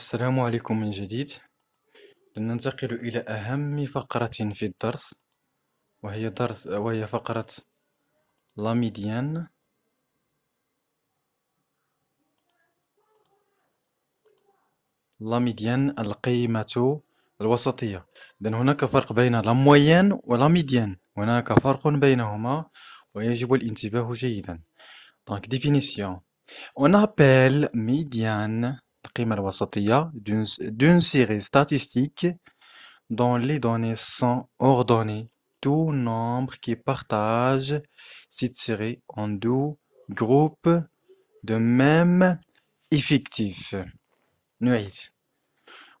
السلام عليكم من جديد لننتقل إلى أهم فقرة في الدرس وهي درس وهي فقرة لاميديان لاميديان القيمة الوسطية إذن هناك فرق بين لامويان ولاميديان هناك فرق بينهما ويجب الانتباه جيدا دونك ديفينيسيون اون appelle ميديان d'une série statistique dont les données sont ordonnées. Tout nombre qui partage cette série en deux groupes de même effectif.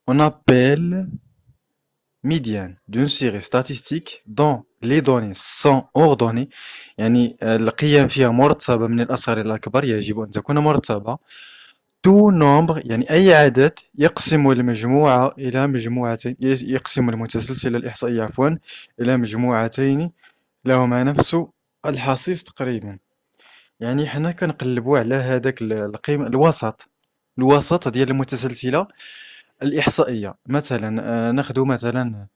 On appelle médiane d'une série statistique dont les données sont ordonnées euh, تو نومبر يعني أي عدد يقسم المجموعة إلى مجموعتين يقسم المتسلسل الإحصائي عفوا إلى مجموعتين لهما نفس الحصيص تقريبا يعني حنا كنقلبوا على هذاك القيم الوسط الوسط ديال المتسلسلة الإحصائية مثلا آه، ناخذ مثلا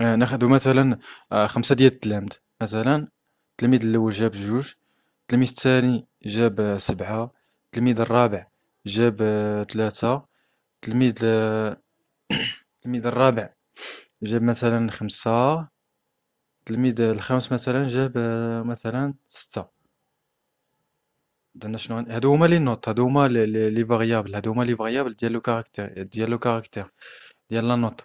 آه، ناخذ مثلا آه، خمسة ديال التلامد مثلا التلميذ الأول جاب جوج التلميذ الثاني جاب سبعة التلميذ الرابع جاب ثلاثة آه، التلميذ آه، التلميذ الرابع جاب مثلا خمسة التلميذ الخامس مثلا جاب آه، مثلا ستة دنا شنو هادو هما لي نوت هادو هما لي فاريابل هادو هما لي فاريابل ديال لو كاركتير ديال لو كاركتير ديال لا نوت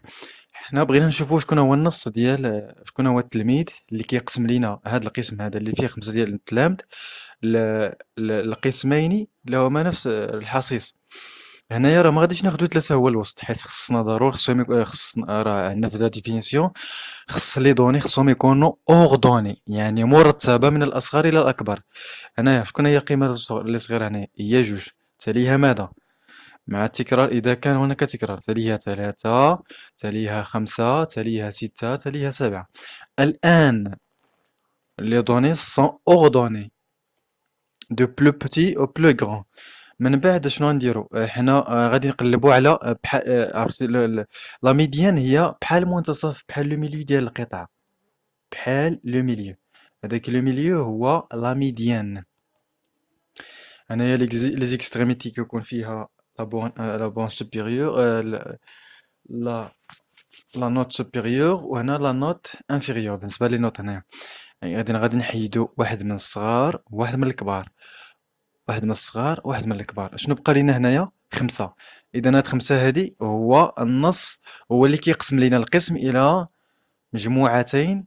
حنا بغينا نشوفو شكون هو النص ديال شكون هو التلميذ اللي كيقسم لينا هاد القسم هذا اللي فيه خمسة ديال التلامد ل... ل... القسمين لا هما نفس الحصيص هنايا راه ما غاديش ناخدو ثلاثه هو الوسط حيت خصنا ضروري خصهم خصنا راه عندنا في لا ديفينيسيون خص لي دوني خصهم يكونوا اوردوني يعني مرتبه من الاصغر الى الاكبر هنايا شكون هي قيمه اللي صغيره هنا هي جوج تليها ماذا مع التكرار إذا كان هناك تكرار تليها ثلاثة تليها خمسة تليها ستة تليها سبعة الآن لي دوني سون اوردوني De plus petit au plus grand. Maintenant, je vais vous dire. que ils vont aller à la médiane. Il y a pas le milieu, pas le milieu de la carte. Pas le milieu. Donc le milieu ou la médiane. On a les extrémités ici au confira la la bonne supérieure la note supérieure ou la note inférieure. Ce Donc pas les notes يعني غادي غادي نحيدو واحد من الصغار وواحد من الكبار واحد من الصغار وواحد من الكبار شنو بقى لينا هنايا خمسة اذا هاد خمسة هادي هو النص هو اللي كيقسم لينا القسم الى مجموعتين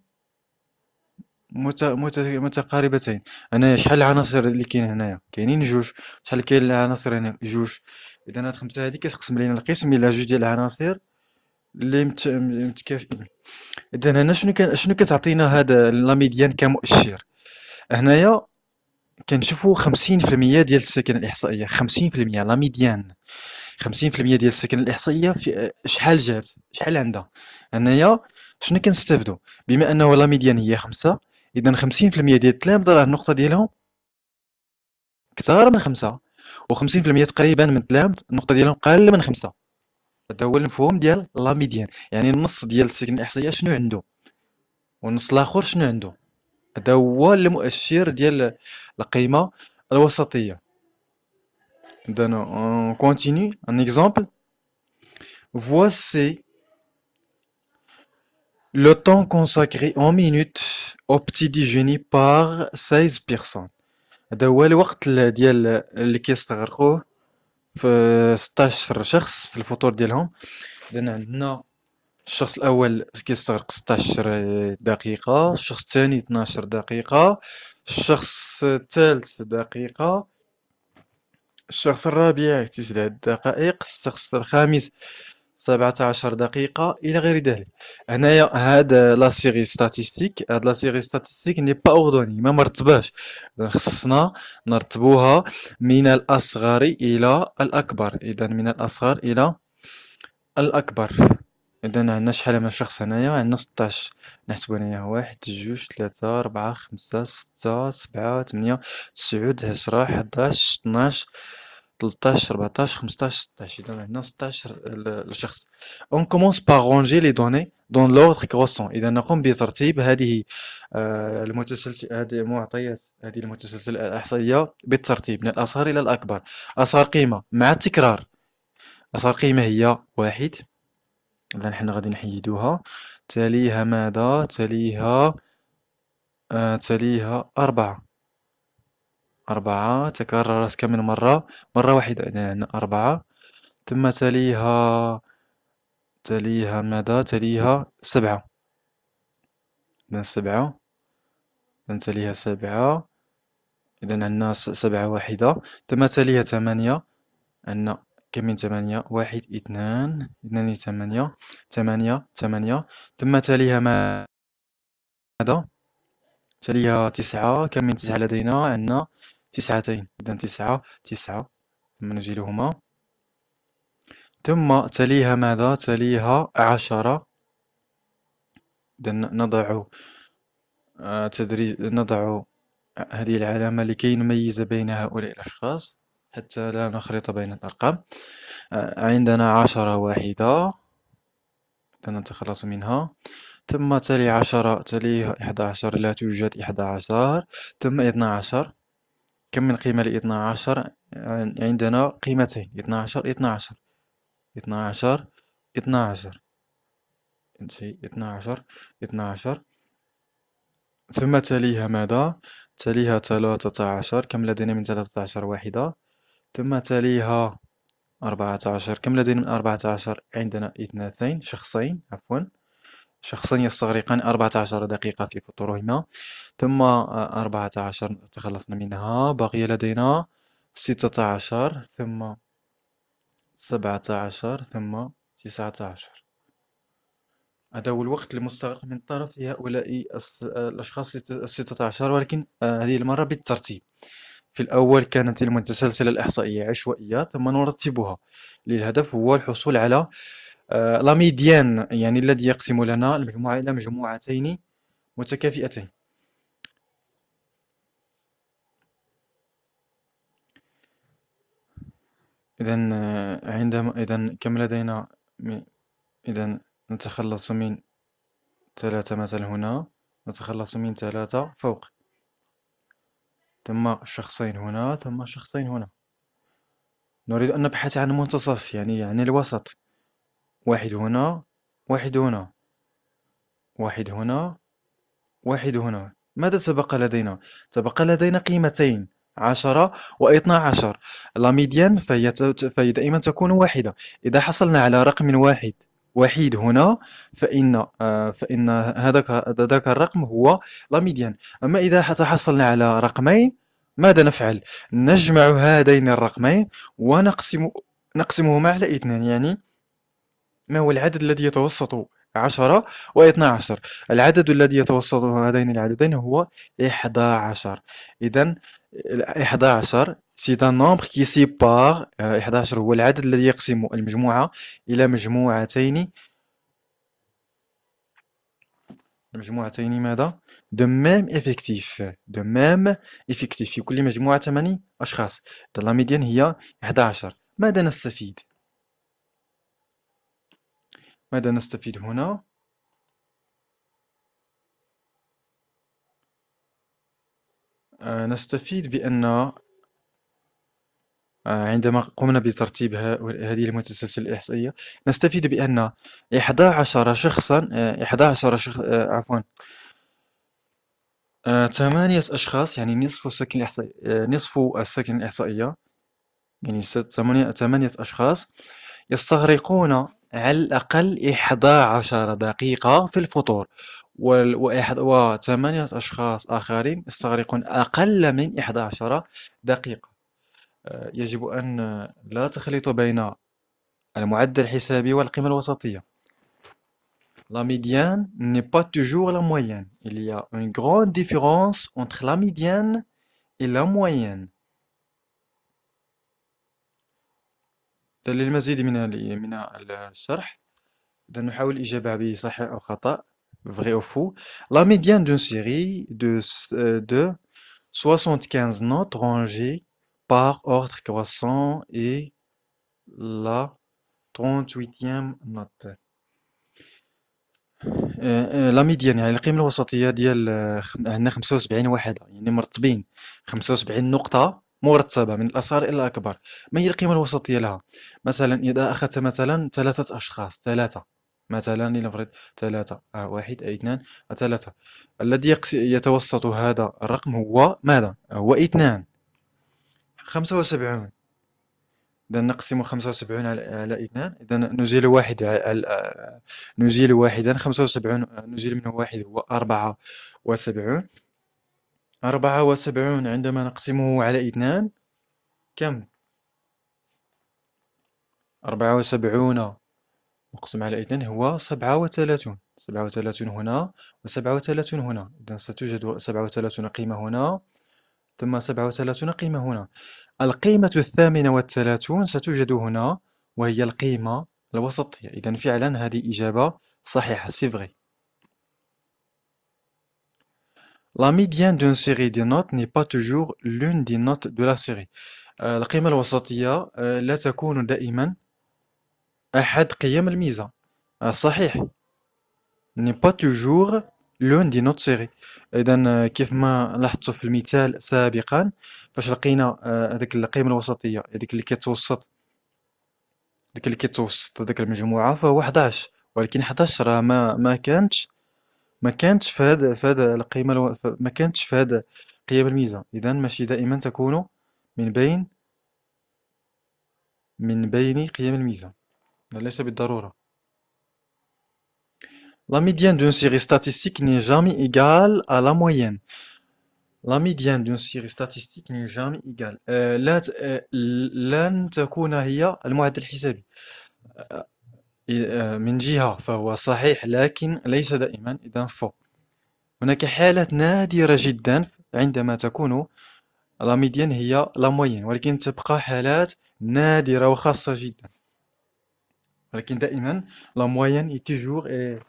مت... مت... متقاربتين هنايا شحال العناصر اللي كاين هنايا كاينين جوج شحال كاين العناصر هنا جوج اذا هاد خمسة هادي كتقسم لينا القسم الى جوج ديال العناصر اللي مت... متكافئين اذا هنا شنو كان شنو كتعطينا هذا لا ميديان كمؤشر هنايا كنشوفوا 50% ديال السكن الاحصائيه 50% لا ميديان 50% ديال السكن الاحصائيه في شحال جابت شحال عندها هنايا شنو كنستافدوا بما انه لا ميديان هي 5 اذا 50% ديال التلامذه راه النقطه ديالهم كثار من 5 و50% تقريبا من التلامذه النقطه ديالهم قل من 5 هذا هو المفهوم ديال لا ميديان يعني النص ديال السكن الاحصائيه شنو عنده والنص الاخر شنو عنده هذا هو المؤشر ديال القيمه الوسطيه اذن on continue un exemple voici le temps consacré en minutes au petit déjeuner par 16 personnes هذا هو الوقت ديال اللي كيستغرقوه في 16 شخص في الفطور ديالهم لان عندنا الشخص الاول كيستغرق 16 دقيقه الشخص الثاني 12 دقيقه الشخص الثالث دقيقه الشخص الرابع 9 دقائق الشخص الخامس 17 دقيقة إلى غير ذلك هنايا هاد لا سيري ستاتيستيك هاد لا سيري ستاتيستيك ني با اوردوني ما مرتباش إذا خصنا نرتبوها من الأصغر إلى الأكبر إذا من الأصغر إلى الأكبر إذا عندنا شحال من شخص هنايا عندنا 16 نحسبو هنايا واحد جوج تلاتة ربعة خمسة ستة سبعة تمنية تسعود عشرة حداش 12 13 14 15 16 اذا هنا 16 الشخص اون كومونس با رونجي لي دوني دون لوردر كروسون اذا نقوم بترتيب هذه آه، المتسلسل هذه المعطيات هذه المتسلسل الاحصائيه بالترتيب من الاصغر الى الاكبر اصغر قيمه مع التكرار اصغر قيمه هي واحد اذا حنا غادي نحيدوها تليها ماذا تليها آه تليها أربعة أربعة تكررت كم من مرة مرة واحدة إذن يعني أربعة ثم تليها تليها ماذا تليها سبعة إذن سبعة إذن تليها سبعة إذن عندنا سبعة واحدة ثم تليها ثمانية عندنا كم من ثمانية واحد اثنان اثنان ثمانية ثمانية ثمانية ثم تليها ماذا تليها تسعة كم من تسعة لدينا عندنا تسعتين إذا تسعة تسعة ثم نجلهما ثم تليها ماذا تليها عشرة إذا نضع آه، تدريج نضع هذه العلامة لكي نميز بين هؤلاء الأشخاص حتى لا نخلط بين الأرقام آه، عندنا عشرة واحدة نتخلص منها ثم تلي عشرة تليها إحدى عشر لا توجد إحدى عشر ثم اثنا عشر كم من قيمة لإثنى عشر عندنا قيمتين إثنى عشر إثنى عشر إثنى عشر إثنى عشر إثنى عشر إثنى عشر ثم تليها ماذا تليها ثلاثة عشر كم لدينا من ثلاثة عشر واحدة ثم تليها أربعة عشر كم لدينا من أربعة عشر عندنا إثنتين شخصين عفوا شخصا يستغرقان 14 دقيقة في فطورهما ثم 14 آه، تخلصنا منها بقي لدينا 16 ثم 17 ثم 19 هذا هو الوقت المستغرق من طرف هؤلاء الأشخاص الستة عشر ولكن آه، هذه المرة بالترتيب في الأول كانت المتسلسلة الإحصائية عشوائية ثم نرتبها للهدف هو الحصول على آه، لا ميديان يعني الذي يقسم لنا المجموعة إلى مجموعتين متكافئتين إذا آه، عندما إذا كم لدينا إذا نتخلص من ثلاثة مثلا هنا نتخلص من ثلاثة فوق ثم شخصين هنا ثم شخصين هنا نريد أن نبحث عن منتصف يعني يعني الوسط واحد هنا واحد هنا واحد هنا واحد هنا ماذا تبقى لدينا؟ تبقى لدينا قيمتين عشرة و عشر لا ميديان فهي, فهي دائما تكون واحدة إذا حصلنا على رقم واحد وحيد هنا فإن آه، فإن هذاك ذاك الرقم هو لا ميديان أما إذا تحصلنا على رقمين ماذا نفعل؟ نجمع هذين الرقمين ونقسم نقسمهما على اثنين يعني ما هو العدد الذي يتوسط عشرة و عشر العدد الذي يتوسط هذين العددين هو إحدى عشر إذا إحدى عشر سي ان نومبر كي سيبار إحدى عشر هو العدد الذي يقسم المجموعة إلى مجموعتين مجموعتين ماذا؟ دو ميم إفكتيف دو ميم إفكتيف في كل مجموعة ثماني أشخاص إذا لا ميديان هي 11 ماذا نستفيد؟ ماذا نستفيد هنا؟ آه، نستفيد بأن آه، عندما قمنا بترتيب هذه المتسلسل الإحصائية نستفيد بأن 11 شخصا 11 آه، شخص عفوا ثمانية أشخاص يعني نصف السكن الإحصائي نصف السكن الإحصائية يعني ثمانية أشخاص يستغرقون على الأقل إحدى عشر دقيقة في الفطور و وثمانية أشخاص آخرين يستغرقون أقل من إحدى عشر دقيقة آه، يجب أن لا تخلط بين المعدل الحسابي والقيمة الوسطية La médiane n'est pas toujours la moyenne. Il y a une grande différence entre la médiane et la moyenne. للمزيد من من الشرح اذا نحاول الاجابه بصحيح او خطا فري او فو لا ميديان دون سيري دو دو 75 نوت رونجي بار اوردر كواسون اي لا 38 نوت لا ميديان يعني القيمة الوسطية ديال عندنا خمسة وسبعين واحدة يعني مرتبين خمسة وسبعين نقطة مرتبة من الأصغر إلى الأكبر ما هي القيمة الوسطية لها مثلا إذا أخذت مثلا ثلاثة أشخاص ثلاثة مثلا لنفرض ثلاثة آه واحد أي اثنان آه، ثلاثة الذي يتوسط هذا الرقم هو ماذا هو اثنان خمسة وسبعون إذا نقسم خمسة وسبعون على اثنان إذا نزيل واحد على آه، نزيل واحدا خمسة وسبعون آه، نزيل منه واحد هو أربعة وسبعون أربعة وسبعون عندما نقسمه على اثنان كم أربعة وسبعون مقسم على اثنان هو سبعة وثلاثون سبعة وثلاثون هنا وسبعة وثلاثون هنا إذن ستوجد سبعة وثلاثون قيمة هنا ثم سبعة وثلاثون قيمة هنا القيمة الثامنة والثلاثون ستوجد هنا وهي القيمة الوسطية إذن فعلا هذه إجابة صحيحة سيفغي La médiane d'une série des notes n'est pas toujours l'une des notes de la série. القيمة الوسطية لا تكون دائما أحد قيم الميزة صحيح n'est pas toujours لون دي نوت سيري اذا كيف ما لاحظتوا في المثال سابقا فاش لقينا هذيك القيمه الوسطيه هذيك اللي كتوسط هذيك اللي كتوسط هذيك المجموعه فهو 11 ولكن 11 راه ما ما كانتش ما كانتش في هذا في هذا القيمة الو... ما كانتش في هذا قيم الميزة إذا ماشي دائما تكون من بين من بين قيم الميزة ليس بالضرورة لا ميديان دون سيري statistique ني جامي égale ا لا moyenne. لا ميديان دون سيري statistique ني جامي égale. لا لن تكون هي المعدل الحسابي. آه، من جهة فهو صحيح لكن ليس دائما إذا فو هناك حالات نادرة جدا عندما تكون لا ميديان هي لا موين ولكن تبقى حالات نادرة وخاصة جدا ولكن دائما لا موين اي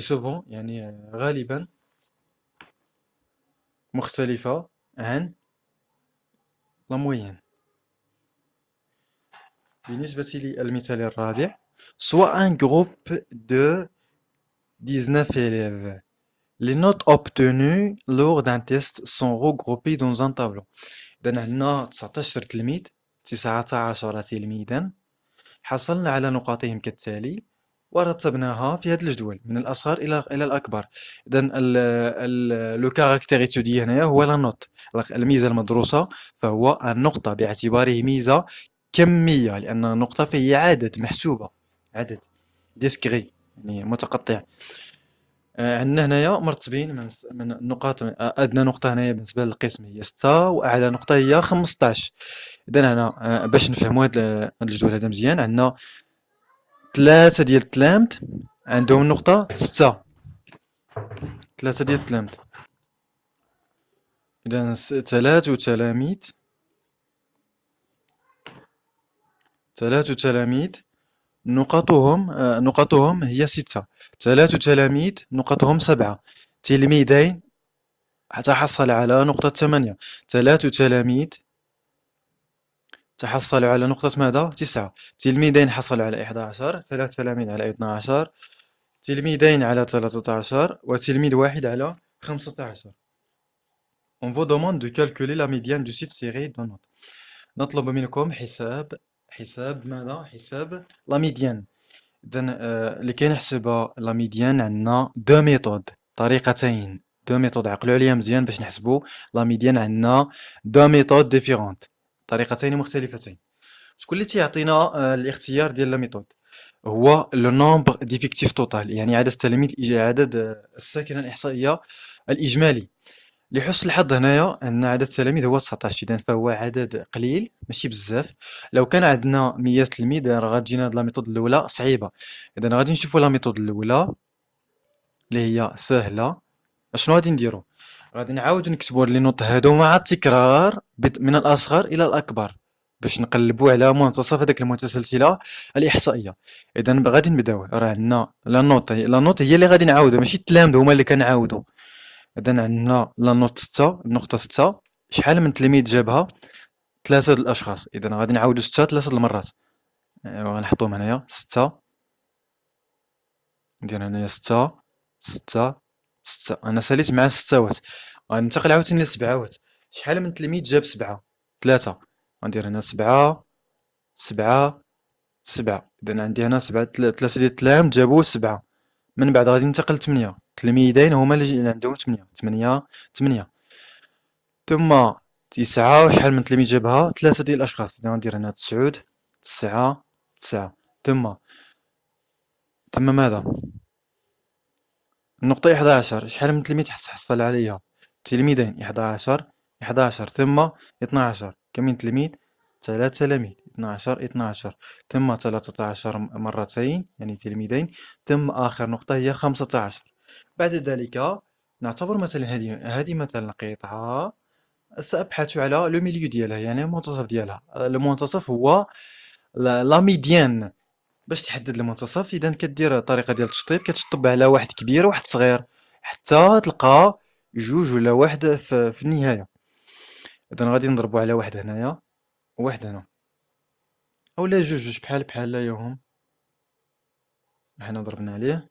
سوفون يعني غالبا مختلفة عن لا موين بالنسبة للمثال الرابع soit un groupe de 19 élèves. Les notes obtenues lors d'un test sont regroupées dans un tableau. إذا هنا 19 تلميذ 19 تلميذا حصلنا على نقاطهم كالتالي ورتبناها في هذا الجدول من الاصغر الى الى الاكبر اذا لو كاركتير ايتودي هنايا هو لا نوت الميزه المدروسه فهو النقطه باعتباره ميزه كميه لان النقطه فهي عدد محسوبه عدد ديسكري يعني متقطع آه، عندنا هنايا مرتبين من من النقاط آه، ادنى نقطه هنايا بالنسبه للقسم هي 6 واعلى نقطه هي 15 اذا هنا آه، باش نفهموا هذا الجدول هذا مزيان عندنا ثلاثه ديال التلامت عندهم النقطه 6 ثلاثه ديال التلامت اذا ثلاث تلاميذ ثلاث تلاميذ نقطهم آه، نقطهم هي ستة ثلاث تلاميذ نقطهم سبعة تلميذين تحصل على نقطة ثمانية ثلاث تلاميذ تحصل على نقطة ماذا؟ تسعة تلميذين حصل على إحدى عشر ثلاث تلاميذ على اثنا عشر تلميذين على ثلاثة عشر وتلميذ واحد على خمسة عشر On vous demande de calculer la médiane du site série de notes. نطلب منكم حساب حساب ماذا حساب لا ميديان اذا آه، اللي كنحسبها لا ميديان عندنا دو ميثود طريقتين دو ميثود عقلوا عليها مزيان باش نحسبوا لا ميديان عندنا دو ميثود ديفيرونت طريقتين مختلفتين شكون اللي تيعطينا آه، الاختيار ديال لا ميثود هو لو نومبر ديفيكتيف توتال يعني عدد التلاميذ عدد الساكنه الاحصائيه الاجمالي لحسن الحظ هنايا عندنا عدد التلاميذ هو 19 اذا فهو عدد قليل ماشي بزاف لو كان عندنا 100 تلميذ راه غاتجينا هاد لا ميثود الاولى صعيبه اذا غادي نشوفوا لا ميثود الاولى اللي هي سهله اشنو غادي نديرو غادي نعاودو نكتبو هاد لي نوط هادو مع التكرار من الاصغر الى الاكبر باش نقلبو على منتصف هذاك المتسلسله الاحصائيه اذا غادي نبداو راه عندنا لا نوط هي اللي غادي نعاودو ماشي التلامد هما اللي كنعاودو اذا عندنا لا نوت 6 النقطه 6 شحال من تلميذ جابها ثلاثه الاشخاص اذا غادي نعاودو 6 ثلاثه المرات ايوا غنحطوهم هنايا 6 ندير هنايا 6 6 6 انا ساليت مع ستاوات غننتقل عاوتاني وات شحال من تلميذ جاب سبعه ثلاثه غندير هنا سبعه سبعه سبعه اذا عندي هنا سبعه ثلاثه ديال التلاميذ جابوا سبعه من بعد غادي ننتقل 8 التلميذين هما اللي عندهم 8 8 8 ثم تسعة شحال من تلميذ جابها ثلاثة ديال الأشخاص إذا غندير هنا تسعود تسعة تسعة ثم ثم ماذا النقطة 11 شحال من تلميذ حصل عليها تلميذين 11 11 ثم 12 كم من تلميذ ثلاث تلاميذ 12 12 ثم 13 مرتين يعني تلميذين ثم آخر نقطة هي 15 بعد ذلك نعتبر مثلا هذه هذه مثلا قطعة سأبحث على لو ميليو ديالها يعني المنتصف ديالها المنتصف هو لا ميديان باش تحدد المنتصف اذا كدير طريقه ديال التشطيب كتشطب على واحد كبير وواحد صغير حتى تلقى جوج ولا واحد في, في النهايه اذا غادي نضربو على واحد هنايا وواحد هنا اولا جوج بحال بحال لا يهم حنا ضربنا عليه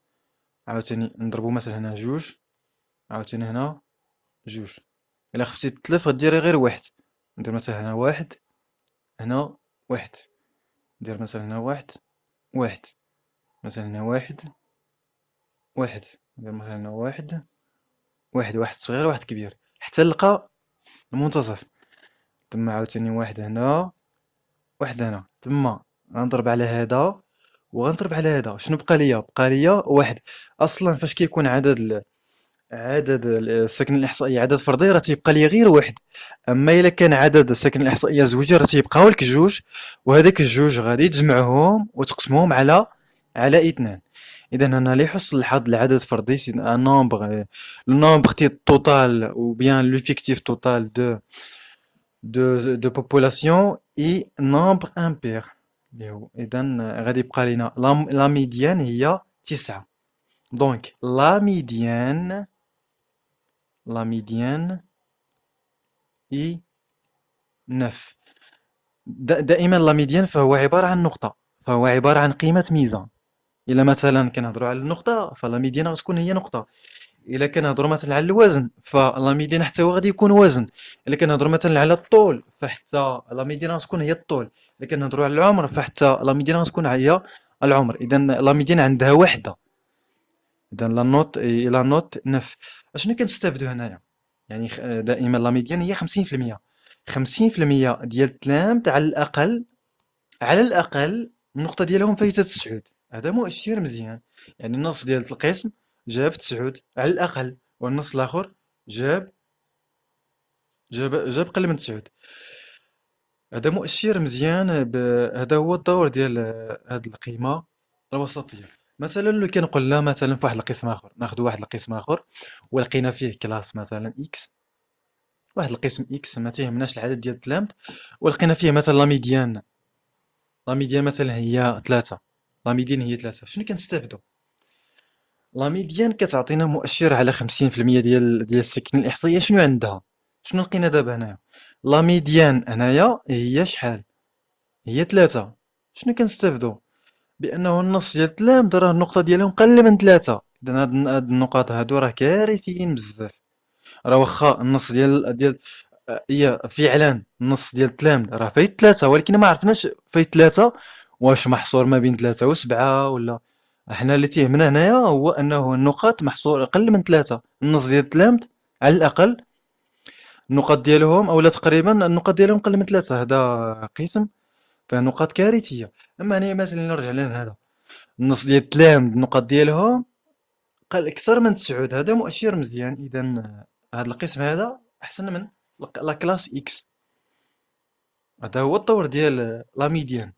عاوتاني نضربو مثلا هنا جوج عاوتاني هنا جوج الا خفتي تلف غديري غير واحد ندير مثلا هنا واحد هنا واحد ندير مثلا هنا واحد واحد مثلا هنا واحد واحد ندير مثلا هنا واحد واحد واحد صغير واحد كبير حتى نلقى المنتصف ثم عاوتاني واحد هنا واحد هنا ثم غنضرب على هذا وغنضرب على هذا شنو بقى ليا بقى ليا واحد اصلا فاش كيكون عدد ال... عدد السكن الاحصائيه عدد فردي راه تيبقى لي غير واحد اما الا كان عدد السكن الاحصائيه زوج راه تيبقاو لك جوج وهذاك الجوج غادي تجمعهم وتقسمهم على على اثنان اذا هنا حصل الحظ العدد فردي سي ان نومبر لو نومبر تي توتال او بيان لوفيكتيف توتال دو دو دو بوبولاسيون اي نومبر امبير اللي هو اذا غادي يبقى لينا لا ميديان هي تسعة دونك لا ميديان لا ميديان اي نف دائما لا ميديان فهو عبارة عن نقطة فهو عبارة عن قيمة ميزان إلا مثلا كنهضروا على النقطة فلا ميديان غتكون هي نقطة الا كنهضروا مثلا على الوزن فلا ميدين حتى هو غادي يكون وزن الا كنهضروا مثلا على الطول فحتى لا ميدين غتكون هي الطول الا كنهضروا على العمر فحتى لا ميدين غتكون هي العمر اذا لا ميدين عندها وحده اذا لا نوت لا نوت نف اشنو كنستافدوا هنايا يعني دائما لا ميدين هي 50% 50% ديال التلامذ على الاقل على الاقل النقطه ديالهم فايته السعود هذا مؤشر مزيان يعني النص ديال القسم جاب تسعود على الأقل والنص الآخر جاب جاب جاب قل من تسعود هذا مؤشر مزيان ب... هذا هو الدور ديال هذه القيمة الوسطية مثلا لو كان قلنا مثلا في واحد القسم آخر ناخذ واحد القسم آخر ولقينا فيه كلاس مثلا إكس واحد القسم إكس ما تيهمناش العدد ديال التلامذ ولقينا فيه مثلا لا ميديان لا ميديان مثلا هي ثلاثة لا ميديان هي ثلاثة شنو كنستافدو لا ميديان كتعطينا مؤشر على 50% ديال ديال السكن الاحصائيه شنو عندها شنو لقينا دابا هنايا لا ميديان هنايا هي شحال هي ثلاثة شنو كنستافدو بانه النص ديال تلامذة راه النقطه ديالهم قل من ثلاثة اذا هاد النقاط هادو راه كارثيين بزاف راه واخا النص ديال ديال هي فعلا النص ديال التلامذة راه فايت ثلاثة ولكن ما عرفناش فايت ثلاثة واش محصور ما بين ثلاثة وسبعة ولا احنا اللي تيهمنا هنايا هو انه النقاط محصور اقل من ثلاثة النص ديال التلامت على الاقل النقاط ديالهم اولا تقريبا النقاط ديالهم اقل من ثلاثة هذا قسم فنقاط كارثية اما هنا مثلا نرجع لنا هذا النص ديال التلامد النقاط ديالهم قل اكثر من تسعود هذا مؤشر مزيان اذا هذا القسم هذا احسن من لا كلاس اكس هذا هو الطور ديال لا ميديان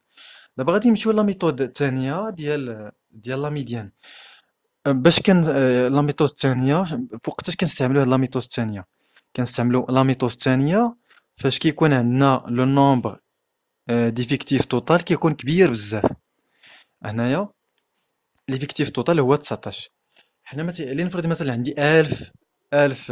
دابا غادي نمشيو لا ميثود الثانيه ديال ديال لا ميديان باش كان آه، لا ميثود الثانيه فوقتاش كنستعملوا هاد لا ميثود الثانيه كنستعملوا لا ميثود الثانيه فاش كيكون عندنا لو نومبر آه، ديفيكتيف توتال كيكون كبير بزاف هنايا ليفيكتيف توتال هو 19 حنا مثلا لنفرض مثلا عندي 1000 الف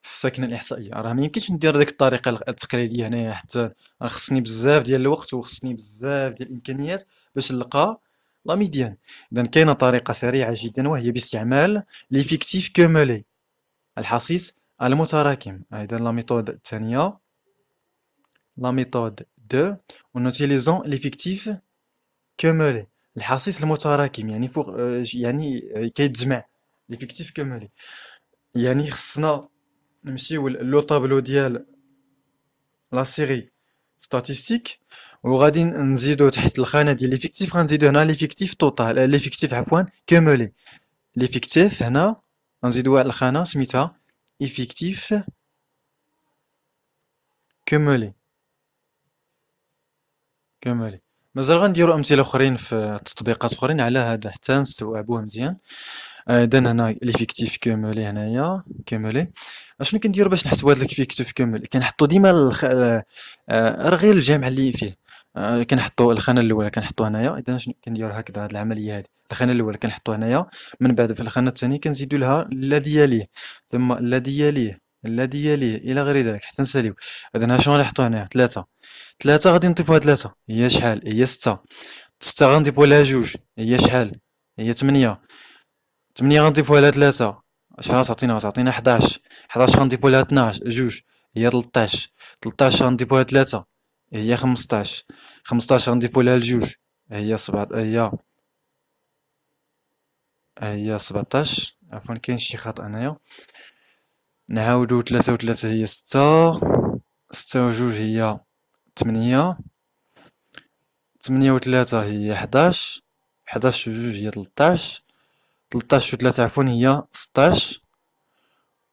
في السكنه الاحصائيه راه ما يمكنش ندير ديك الطريقه التقليديه هنايا حتى راه خصني بزاف ديال الوقت وخصني بزاف ديال الامكانيات باش نلقى لا ميديان اذا كاينه طريقه سريعه جدا وهي باستعمال ليفيكتيف كومولي الحصيص المتراكم اذا لا ميثود الثانيه لا ميثود دو ونوتيليزون ليفيكتيف كومولي الحصيص المتراكم يعني فوق آه، يعني كيتجمع ليفيكتيف كومولي يعني خصنا نمشيو لو طابلو ديال لا سيري ستاتيستيك وغادي نزيدو تحت الخانه ديال ليفيكتيف غنزيدو هنا ليفيكتيف توتال ليفيكتيف عفوا كومولي ليفيكتيف هنا غنزيدو واحد الخانه سميتها ايفيكتيف كومولي كومولي مازال غنديرو امثله اخرين في تطبيقات اخرين على هذا حتى نستوعبوه مزيان آه، دان هنا ليفيكتيف كومولي هنايا كومولي اشنو آه، كنديرو باش نحسبو هاد ليفيكتيف كومولي كنحطو ديما الخ... راه آه، غير الجامع اللي فيه كنحطو الخانه الاولى كنحطو هنايا اذا شنو كنديرو هكذا هاد العمليه هادي الخانه الاولى كنحطو هنايا من بعد في الخانه الثانيه كنزيدو لها لا دياليه ثم لا دياليه لا دياليه الى غير ذلك حتى نساليو اذا شنو غنحطو هنايا ثلاثه ثلاثه غادي نضيفوها ثلاثه هي شحال هي سته سته غنضيفو لها جوج هي شحال هي تمنية 8 غنضيفوها لها 3 10 غتعطينا غتعطينا 11 11 غنضيفو لها 12 جوج هي 13 13 غنضيفوها 3 هي 15 15 غنضيفو لها لجوج هي 7 هي هي 17 عفوا كاين شي خطا هنايا نعاودو 3 و 3 هي 6 6 و 2 هي 8 8 و 3 هي 11 11 و 2 هي 13 13 و 3 عفوا هي 16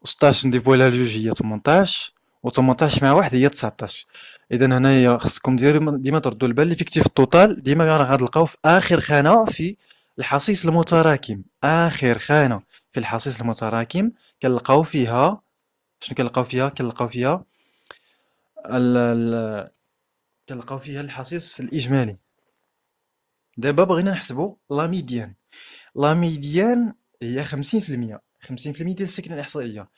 و 16 لها لجوج هي 18 و 18 مع واحد هي 19 اذا هنايا خصكم ديروا ديما تردوا البال ليفيكتيف التوتال ديما راه غتلقاو في اخر خانه في الحصيص المتراكم اخر خانه في الحصيص المتراكم كنلقاو فيها شنو كنلقاو فيها كنلقاو فيها ال ال كنلقاو فيها الحصيص الاجمالي دابا بغينا نحسبوا لا ميديان لا ميديان هي 50% 50% ديال السكنه الاحصائيه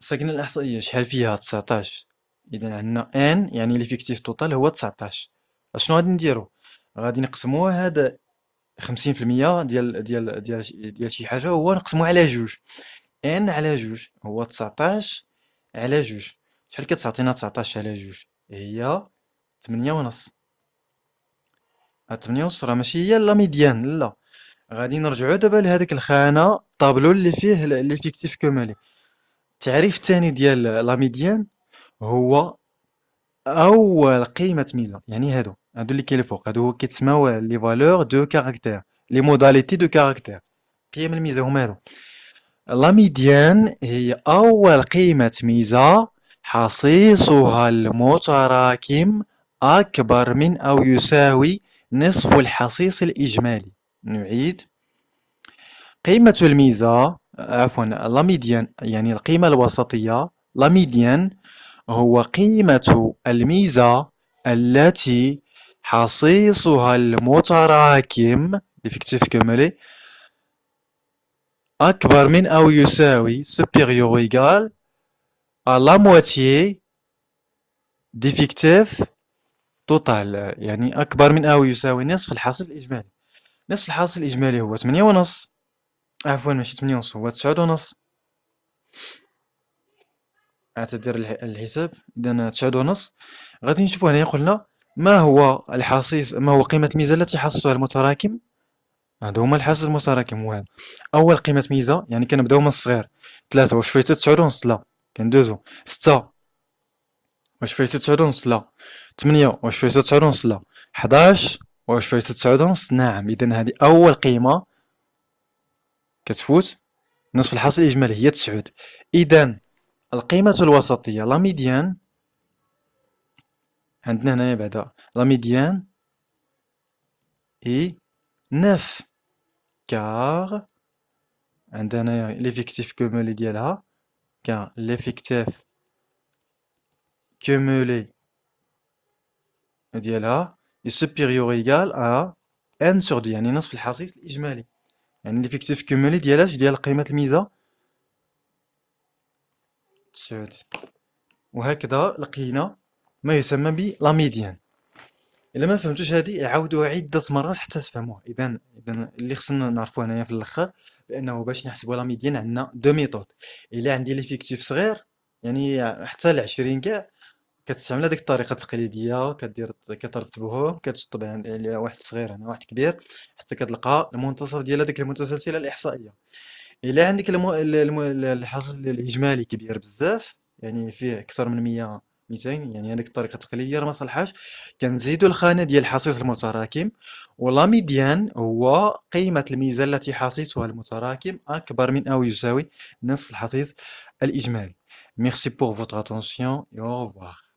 السكنه الاحصائيه شحال فيها 19 اذا عندنا ان يعني ليفيكتيف توتال هو 19 اشنو غادي نديرو غادي نقسموه هذا 50% ديال ديال ديال ديال شي حاجه هو نقسمو على جوج ان على جوج هو 19 على جوج شحال كتعطينا 19 على جوج هي 8 ونص 8 آه، ونص راه ماشي هي لا ميديان لا غادي نرجعوا دابا لهذيك الخانه الطابلو اللي فيه ليفيكتيف كومالي التعريف الثاني ديال لا ميديان هو اول قيمه ميزه يعني هادو هادو اللي كاين الفوق هادو كيتسماو لي فالور دو كاركتير لي موداليتي دو كاركتير قيم الميزه هما هادو لا ميديان هي اول قيمه ميزه حصيصها المتراكم اكبر من او يساوي نصف الحصيص الاجمالي نعيد قيمة الميزة آه، عفوا لا ميديان يعني القيمة الوسطية لا ميديان هو قيمة الميزة التي حصيصها المتراكم ديفيكتيف كمالي أكبر من أو يساوي سوبيريور إيكال à آه، la ديفيكتيف توتال يعني أكبر من أو يساوي نصف الحاصل الإجمالي نصف الحاصل الإجمالي هو ثمانية ونص عفوا ماشي ثمانية ونص هو تسعود ونص أعتذر الحساب إذا تسعود ونص غادي نشوفو هنا قلنا ما هو الحصيص ما هو قيمة الميزة التي حصلها المتراكم هادو هما الحاصل المتراكم وهذا أول قيمة ميزة يعني كنبداو من الصغير ثلاثة واش فايتة تسعود ونص لا كندوزو ستة واش فايتة تسعود ونص لا ثمانية واش فايتة تسعود ونص لا حداش واش فايت تسعة ونص نعم اذا هذه اول قيمه كتفوت نصف الحاصل الاجمالي هي تسعود اذا القيمه الوسطيه لا ميديان عندنا هنايا بعدا لا ميديان اي 9 كار عندنا هنايا ليفيكتيف كومولي ديالها كار ليفيكتيف كومولي ديالها سوبيريور ايغال ا ان سور دو يعني نصف الحصيص الإجمالي يعني ليفيكتيف كومولي ديال اش ديال قيمة الميزة سود وهكذا لقينا ما يسمى ب لا ميديان الا ما فهمتوش هذه عاودوها عده مرات حتى تفهموها اذا اذا اللي خصنا نعرفوه هنايا في الاخر بانه باش نحسبوا لا ميديان عندنا دو ميثود الا عندي ليفيكتيف صغير يعني حتى ل 20 كاع كتستعمل هذيك الطريقه التقليديه كدير كترتبوه كتشطب على واحد صغير هنا واحد كبير حتى كتلقى المنتصف ديال هذيك المتسلسله الاحصائيه الا عندك المو... المو... الحصل الاجمالي كبير بزاف يعني فيه اكثر من 100 200 يعني هذيك الطريقه التقليديه ما صالحاش كنزيدوا الخانه ديال الحصيص المتراكم ولا ميديان هو قيمه الميزه التي حصيصها المتراكم اكبر من او يساوي نصف الحصيص الاجمالي ميرسي بور فوتر اتونسيون يو ريفوار